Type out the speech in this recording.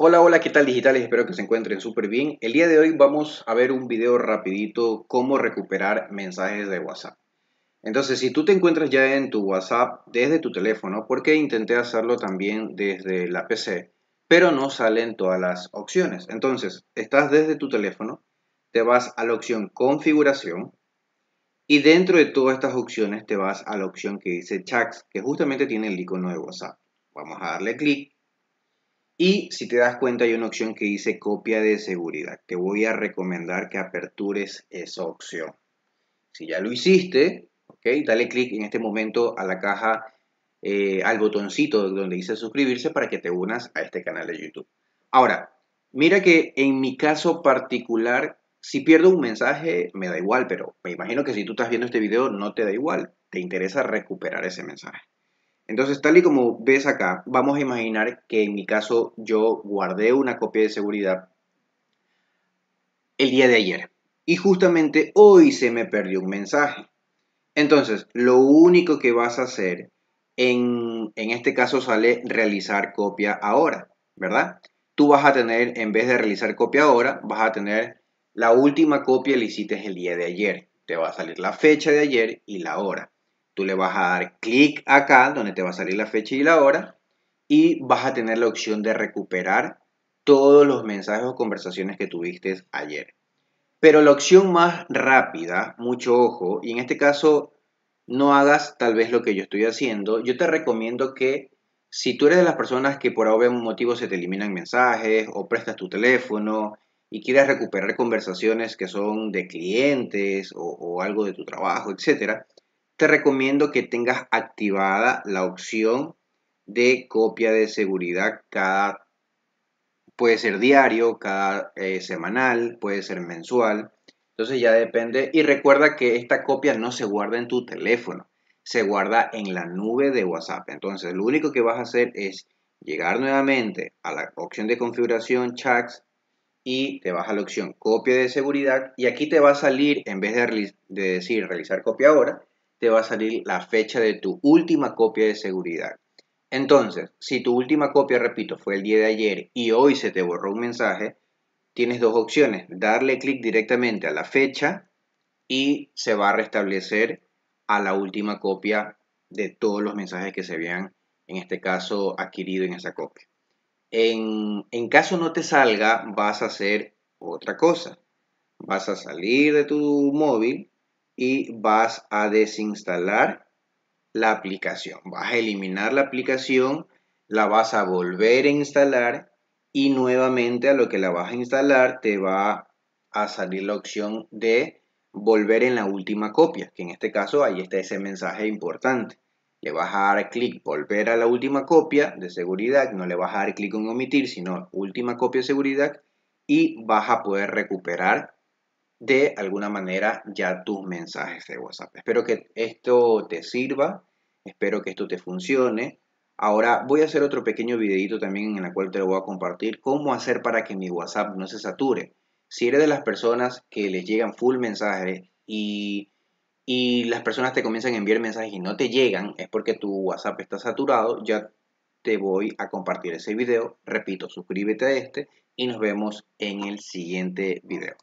Hola, hola, ¿qué tal digitales? Espero que se encuentren súper bien. El día de hoy vamos a ver un video rapidito cómo recuperar mensajes de WhatsApp. Entonces, si tú te encuentras ya en tu WhatsApp desde tu teléfono, porque intenté hacerlo también desde la PC, pero no salen todas las opciones. Entonces, estás desde tu teléfono, te vas a la opción configuración y dentro de todas estas opciones te vas a la opción que dice chats, que justamente tiene el icono de WhatsApp. Vamos a darle clic y si te das cuenta hay una opción que dice copia de seguridad. Te voy a recomendar que apertures esa opción. Si ya lo hiciste, okay, dale clic en este momento a la caja, eh, al botoncito donde dice suscribirse para que te unas a este canal de YouTube. Ahora, mira que en mi caso particular, si pierdo un mensaje, me da igual, pero me imagino que si tú estás viendo este video, no te da igual. Te interesa recuperar ese mensaje. Entonces, tal y como ves acá, vamos a imaginar que en mi caso yo guardé una copia de seguridad el día de ayer y justamente hoy se me perdió un mensaje. Entonces, lo único que vas a hacer en, este caso sale realizar copia ahora, ¿verdad? Tú vas a tener, en vez de realizar copia ahora, vas a tener la última copia que hiciste el día de ayer. Te va a salir la fecha de ayer y la hora. Tú le vas a dar clic acá, donde te va a salir la fecha y la hora, y vas a tener la opción de recuperar todos los mensajes o conversaciones que tuviste ayer. Pero la opción más rápida, mucho ojo, y en este caso no hagas tal vez lo que yo estoy haciendo, yo te recomiendo que si tú eres de las personas que por algún motivo se te eliminan mensajes o prestas tu teléfono y quieres recuperar conversaciones que son de clientes o, o algo de tu trabajo, etcétera te recomiendo que tengas activada la opción de copia de seguridad cada, puede ser diario, cada eh, semanal, puede ser mensual. Entonces ya depende. Y recuerda que esta copia no se guarda en tu teléfono, se guarda en la nube de WhatsApp. Entonces lo único que vas a hacer es llegar nuevamente a la opción de configuración chats y te vas a la opción copia de seguridad y aquí te va a salir en vez de decir realizar copia ahora te va a salir la fecha de tu última copia de seguridad. Entonces, si tu última copia, repito, fue el día de ayer y hoy se te borró un mensaje, tienes dos opciones. Darle clic directamente a la fecha y se va a restablecer a la última copia de todos los mensajes que se habían, en este caso, adquirido en esa copia. En, en caso no te salga, vas a hacer otra cosa. Vas a salir de tu móvil, y vas a desinstalar la aplicación. Vas a eliminar la aplicación, la vas a volver a instalar y nuevamente a lo que la vas a instalar te va a salir la opción de volver en la última copia, que en este caso ahí está ese mensaje importante. Le vas a dar clic volver a la última copia de seguridad, no le vas a dar clic en omitir, sino última copia de seguridad y vas a poder recuperar de alguna manera ya tus mensajes de WhatsApp. Espero que esto te sirva, espero que esto te funcione. Ahora voy a hacer otro pequeño videito también en el cual te lo voy a compartir cómo hacer para que mi WhatsApp no se sature. Si eres de las personas que les llegan full mensajes y, y las personas te comienzan a enviar mensajes y no te llegan, es porque tu WhatsApp está saturado, ya te voy a compartir ese video. Repito, suscríbete a este y nos vemos en el siguiente video.